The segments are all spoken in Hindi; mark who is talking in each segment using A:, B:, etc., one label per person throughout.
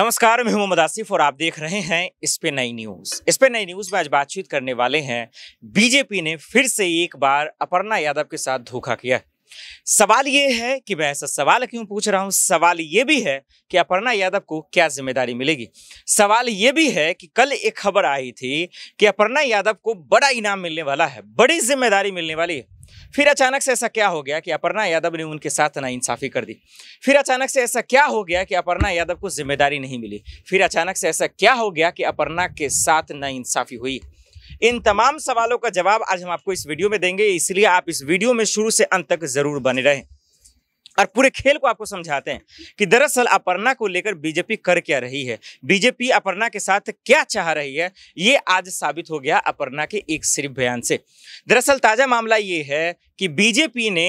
A: नमस्कार मैं मोहम्मद आसिफ और आप देख रहे हैं इस पे नई न्यूज इस पे नई न्यूज में आज बातचीत करने वाले हैं बीजेपी ने फिर से एक बार अपर्णा यादव के साथ धोखा किया है सवाल ये है कि मैं ऐसा सवाल क्यों पूछ रहा हूँ सवाल ये भी है कि अपर्णा यादव को क्या जिम्मेदारी मिलेगी सवाल ये भी है कि कल एक खबर आई थी कि अपर्णा यादव को बड़ा इनाम मिलने वाला है बड़ी जिम्मेदारी मिलने वाली है फिर अचानक से ऐसा क्या हो गया कि अपर्णा यादव ने उनके साथ ना इंसाफी कर दी फिर अचानक से ऐसा क्या हो गया कि अपर्णा यादव को जिम्मेदारी नहीं मिली फिर अचानक से ऐसा क्या हो गया कि अपर्णा के साथ ना इंसाफी हुई इन तमाम सवालों का जवाब आज हम आपको इस वीडियो में देंगे इसलिए आप इस वीडियो में शुरू से अंत तक जरूर बने रहें और पूरे खेल को आपको समझाते हैं कि दरअसल अपर्णा को लेकर बीजेपी कर क्या रही है बीजेपी अपर्णा के साथ क्या चाह रही है ये आज साबित हो गया अपर्णा के एक सिर्फ बयान से दरअसल ताज़ा मामला ये है कि बीजेपी ने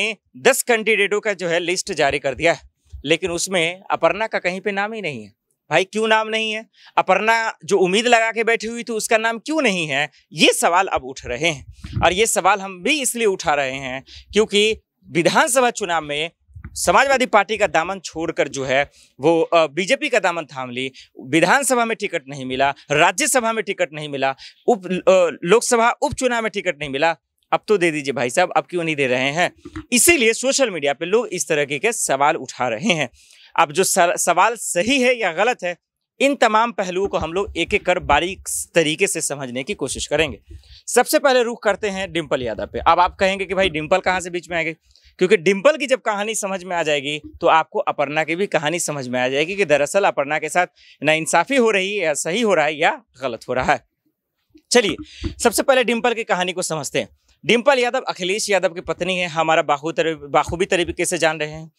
A: दस कैंडिडेटों का जो है लिस्ट जारी कर दिया है लेकिन उसमें अपर्णा का कहीं पे नाम ही नहीं है भाई क्यों नाम नहीं है अपर्णा जो उम्मीद लगा के बैठी हुई थी उसका नाम क्यों नहीं है ये सवाल अब उठ रहे हैं और ये सवाल हम भी इसलिए उठा रहे हैं क्योंकि विधानसभा चुनाव में समाजवादी पार्टी का दामन छोड़कर जो है वो बीजेपी का दामन थाम ली विधानसभा में टिकट नहीं मिला राज्यसभा में टिकट नहीं मिला उप लोकसभा उपचुनाव में टिकट नहीं मिला अब तो दे दीजिए भाई साहब अब क्यों नहीं दे रहे हैं इसीलिए सोशल मीडिया पे लोग इस तरह के सवाल उठा रहे हैं अब जो सवाल सही है या गलत है इन तमाम पहलुओं को हम लोग एक एक कर बारीक तरीके से समझने की कोशिश करेंगे सबसे पहले रुख करते हैं डिम्पल यादव पे अब आप कहेंगे कि भाई डिम्पल कहाँ से बीच में आएगी क्योंकि डिम्पल की जब कहानी समझ में आ जाएगी तो आपको अपर्णा की भी कहानी समझ में आ जाएगी कि दरअसल अपर्णा के साथ ना इंसाफी हो रही है या सही हो रहा है या गलत हो रहा है चलिए सबसे पहले डिम्पल की कहानी को समझते हैं डिम्पल यादव अखिलेश यादव की पत्नी है हमारा बाखू तरी बाखूबी तरीके से जान रहे हैं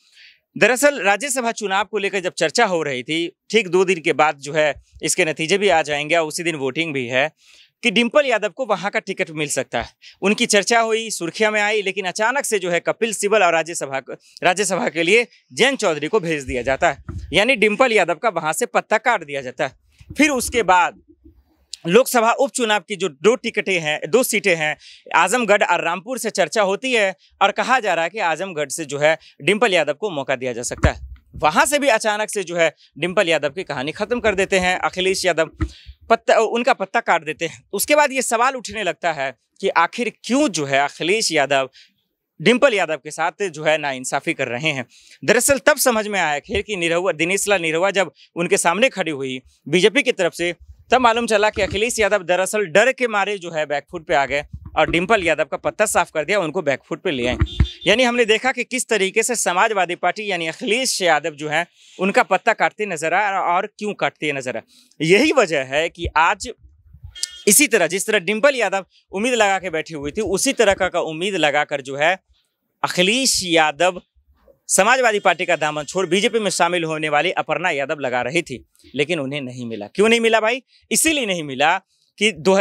A: दरअसल राज्यसभा चुनाव को लेकर जब चर्चा हो रही थी ठीक दो दिन के बाद जो है इसके नतीजे भी आ जाएंगे और उसी दिन वोटिंग भी है कि डिम्पल यादव को वहां का टिकट मिल सकता है उनकी चर्चा हुई सुर्खियां में आई लेकिन अचानक से जो है कपिल सिबल और राज्यसभा राज्यसभा के लिए जैन चौधरी को भेज दिया जाता है यानी डिम्पल यादव का वहां से पत्ता काट दिया जाता है फिर उसके बाद लोकसभा उपचुनाव की जो दो टिकटें हैं दो सीटें हैं आजमगढ़ और रामपुर से चर्चा होती है और कहा जा रहा है कि आजमगढ़ से जो है डिम्पल यादव को मौका दिया जा सकता है वहां से भी अचानक से जो है डिम्पल यादव की कहानी खत्म कर देते हैं अखिलेश यादव पत्ता उनका पत्ता काट देते हैं उसके बाद ये सवाल उठने लगता है कि आखिर क्यों जो है अखिलेश यादव डिम्पल यादव के साथ जो है नाइंसाफ़ी कर रहे हैं दरअसल तब समझ में आया खेल कि निरहुआ दिनेशला निरहुआ जब उनके सामने खड़ी हुई बीजेपी की तरफ से तब मालूम चला कि अखिलेश यादव दरअसल डर के मारे जो है बैकफुट पे आ गए और डिम्पल यादव का पत्ता साफ कर दिया उनको बैकफुट पे ले आए यानी हमने देखा कि किस तरीके से समाजवादी पार्टी यानी अखिलेश यादव जो है उनका पत्ता काटते नजर आए और क्यों काटते नजर आए यही वजह है कि आज इसी तरह जिस तरह डिम्पल यादव उम्मीद लगा के बैठी हुई थी उसी तरह का उम्मीद लगाकर जो है अखिलेश यादव समाजवादी पार्टी का दामन छोड़ बीजेपी में शामिल होने वाली अपर्णा यादव लगा रही थी लेकिन उन्हें नहीं मिला क्यों नहीं मिला भाई इसीलिए नहीं मिला कि दो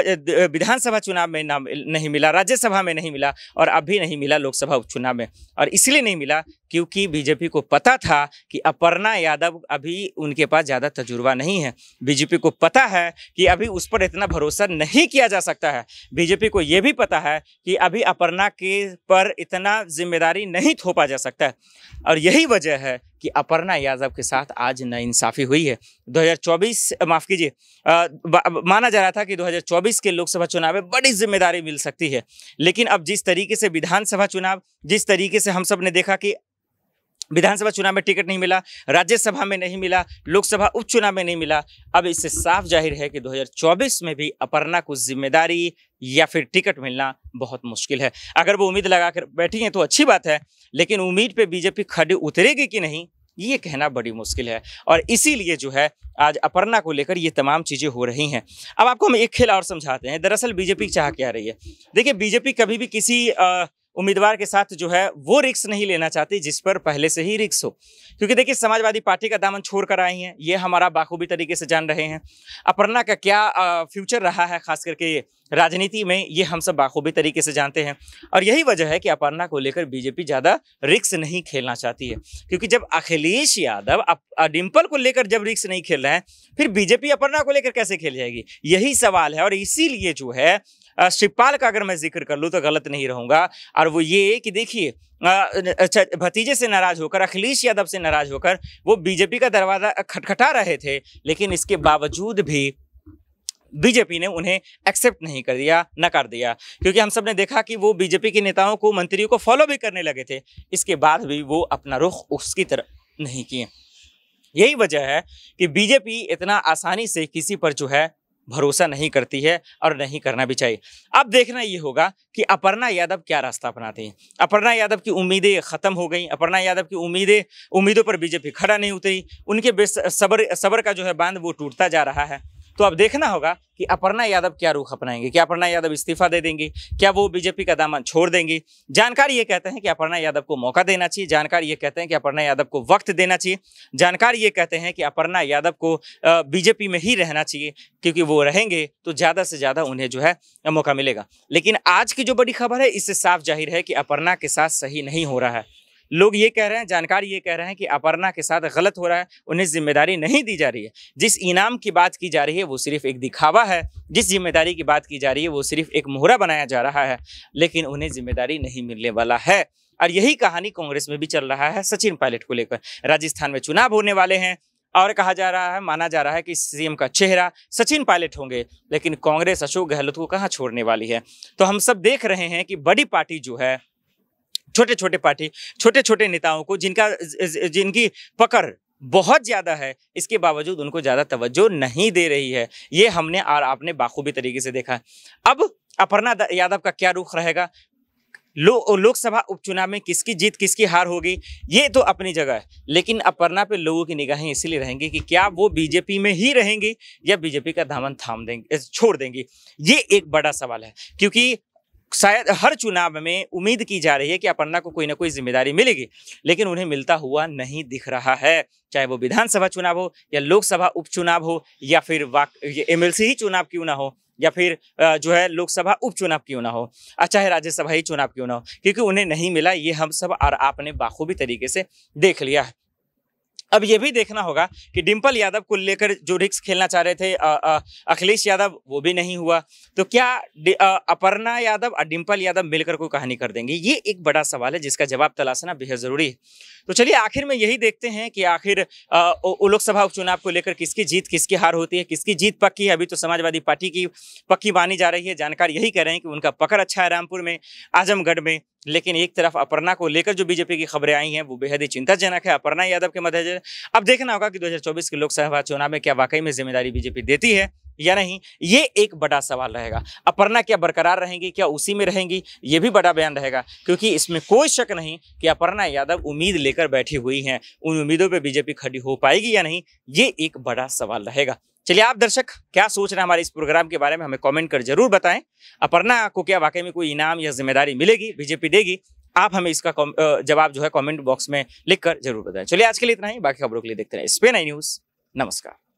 A: विधानसभा चुनाव में ना नहीं मिला राज्यसभा में नहीं मिला और अब भी नहीं मिला लोकसभा उपचुनाव में और इसलिए नहीं मिला क्योंकि बीजेपी को पता था कि अपर्णा यादव अभी उनके पास ज़्यादा तजुर्बा नहीं है बीजेपी को पता है कि अभी उस पर इतना भरोसा नहीं किया जा सकता है बीजेपी को ये भी पता है कि अभी अपर्णा के पर इतना जिम्मेदारी नहीं थोपा जा सकता है और यही वजह है कि अपर्णा यादव के साथ आज नाइंसाफ़ी हुई है 2024 माफ़ कीजिए माना जा रहा था कि 2024 के लोकसभा चुनाव में बड़ी जिम्मेदारी मिल सकती है लेकिन अब जिस तरीके से विधानसभा चुनाव जिस तरीके से हम सब ने देखा कि विधानसभा चुनाव में टिकट नहीं मिला राज्यसभा में नहीं मिला लोकसभा उपचुनाव में नहीं मिला अब इससे साफ जाहिर है कि 2024 में भी अपर्णा को जिम्मेदारी या फिर टिकट मिलना बहुत मुश्किल है अगर वो उम्मीद लगा कर बैठी हैं तो अच्छी बात है लेकिन उम्मीद पे बीजेपी खड़ी उतरेगी कि नहीं ये कहना बड़ी मुश्किल है और इसीलिए जो है आज अपर्णा को लेकर ये तमाम चीज़ें हो रही हैं अब आपको हम एक खेल और समझाते हैं दरअसल बीजेपी चाह क्या रही है देखिए बीजेपी कभी भी किसी आ, उम्मीदवार के साथ जो है वो रिक्स नहीं लेना चाहती जिस पर पहले से ही रिक्स हो क्योंकि देखिए समाजवादी पार्टी का दामन छोड़ कर आई हैं ये हमारा बाखूबी तरीके से जान रहे हैं अपर्णा का क्या फ्यूचर रहा है खास करके राजनीति में ये हम सब बाखूबी तरीके से जानते हैं और यही वजह है कि अपर्णा को लेकर बीजेपी ज़्यादा रिक्स नहीं खेलना चाहती है क्योंकि जब अखिलेश यादव डिम्पल को लेकर जब रिक्स नहीं खेल रहे हैं फिर बीजेपी अपर्णा को लेकर कैसे खेल जाएगी यही सवाल है और इसीलिए जो है शिवपाल का अगर मैं जिक्र कर लूँ तो गलत नहीं रहूँगा और वो ये कि देखिए अच्छा भतीजे से नाराज होकर अखिलेश यादव से नाराज होकर वो बीजेपी का दरवाज़ा खटखटा रहे थे लेकिन इसके बावजूद भी बीजेपी ने उन्हें एक्सेप्ट नहीं कर दिया नकार दिया क्योंकि हम सब ने देखा कि वो बीजेपी के नेताओं को मंत्रियों को फॉलो भी करने लगे थे इसके बाद भी वो अपना रुख उसकी तरफ नहीं किए यही वजह है कि बीजेपी इतना आसानी से किसी पर जो है भरोसा नहीं करती है और नहीं करना भी चाहिए अब देखना ये होगा कि अपर्णा यादव क्या रास्ता अपनाते हैं अपर्णा यादव की उम्मीदें ख़त्म हो गई अपर्णा यादव की उम्मीदें उम्मीदों पर बीजेपी खड़ा नहीं उतरी उनके सबर सबर का जो है बांध वो टूटता जा रहा है तो अब देखना होगा कि अपर्णा यादव क्या रुख अपनाएंगे क्या अपर्णा यादव इस्तीफा दे देंगी क्या वो बीजेपी का दामन छोड़ देंगी जानकार ये कहते हैं कि अपर्णा यादव को मौका देना चाहिए जानकार ये कहते हैं कि अपर्णा यादव को वक्त देना चाहिए जानकार ये कहते हैं कि अपर्णा यादव को बीजेपी में ही रहना चाहिए क्योंकि वो रहेंगे तो ज़्यादा से ज़्यादा उन्हें जो है मौका मिलेगा लेकिन आज की जो बड़ी खबर है इससे साफ जाहिर है कि अपर्णा के साथ सही नहीं हो रहा है लोग ये कह रहे हैं जानकार ये कह रहे हैं कि अपर्णा के साथ गलत हो रहा है उन्हें जिम्मेदारी नहीं दी जा रही है जिस इनाम की बात की जा रही है वो सिर्फ एक दिखावा है जिस जिम्मेदारी की बात की जा रही है वो सिर्फ एक मोहरा बनाया जा रहा है लेकिन उन्हें जिम्मेदारी नहीं मिलने वाला है और यही कहानी कांग्रेस में भी चल रहा है सचिन पायलट को लेकर राजस्थान में चुनाव होने वाले हैं और कहा जा रहा है माना जा रहा है कि सीएम का चेहरा सचिन पायलट होंगे लेकिन कांग्रेस अशोक गहलोत को कहाँ छोड़ने वाली है तो हम सब देख रहे हैं कि बड़ी पार्टी जो है छोटे छोटे पार्टी छोटे छोटे नेताओं को जिनका जिनकी पकड़ बहुत ज़्यादा है इसके बावजूद उनको ज़्यादा तवज्जो नहीं दे रही है ये हमने और आपने बाखूबी तरीके से देखा अब अपर्णा यादव का क्या रुख रहेगा लो, लोकसभा उपचुनाव में किसकी जीत किसकी हार होगी ये तो अपनी जगह है लेकिन अपर्णा पे लोगों की निगाहें इसलिए रहेंगी कि क्या वो बीजेपी में ही रहेंगी या बीजेपी का दामन थाम देंगे छोड़ देंगी ये एक बड़ा सवाल है क्योंकि शायद हर चुनाव में उम्मीद की जा रही है कि अपर्णा को कोई ना कोई जिम्मेदारी मिलेगी लेकिन उन्हें मिलता हुआ नहीं दिख रहा है चाहे वो विधानसभा चुनाव हो या लोकसभा उपचुनाव हो या फिर वाक एमएलसी ही चुनाव क्यों ना हो या फिर जो है लोकसभा उपचुनाव क्यों ना हो चाहे अच्छा राज्यसभा ही चुनाव क्यों ना हो क्योंकि उन्हें नहीं मिला ये हम सब और आपने बाखूबी तरीके से देख लिया है अब ये भी देखना होगा कि डिम्पल यादव को लेकर जो रिक्स खेलना चाह रहे थे अखिलेश यादव वो भी नहीं हुआ तो क्या अपर्णा यादव और डिम्पल यादव मिलकर कोई कहानी कर देंगे ये एक बड़ा सवाल है जिसका जवाब तलाशना बेहद ज़रूरी है तो चलिए आखिर में यही देखते हैं कि आखिर लोकसभा उपचुनाव को लेकर किसकी जीत किसकी हार होती है किसकी जीत पक्की है अभी तो समाजवादी पार्टी की पक्की मानी जा रही है जानकार यही कह रहे हैं कि उनका पकड़ अच्छा है रामपुर में आजमगढ़ में लेकिन एक तरफ अपर्णा को लेकर जो बीजेपी की खबरें आई हैं वो बेहद ही चिंताजनक है अपर्णा यादव के मद्देनजर अब देखना होगा कि 2024 के लोकसभा चुनाव में क्या वाकई में जिम्मेदारी बीजेपी देती है या नहीं ये एक बड़ा सवाल रहेगा अपर्णा क्या बरकरार रहेंगी क्या उसी में रहेंगी ये भी बड़ा बयान रहेगा क्योंकि इसमें कोई शक नहीं कि अपर्णा यादव उम्मीद लेकर बैठी हुई हैं उन उम्मीदों पे बीजेपी खड़ी हो पाएगी या नहीं ये एक बड़ा सवाल रहेगा चलिए आप दर्शक क्या सोच रहे हैं हमारे इस प्रोग्राम के बारे में हमें कमेंट कर जरूर बताएं अपर्णा को क्या वाकई में कोई इनाम या जिम्मेदारी मिलेगी बीजेपी देगी आप हमें इसका जवाब जो है कमेंट बॉक्स में लिखकर जरूर बताएं चलिए आज के लिए इतना ही बाकी खबरों के लिए देखते रहे स्पेन आई न्यूज नमस्कार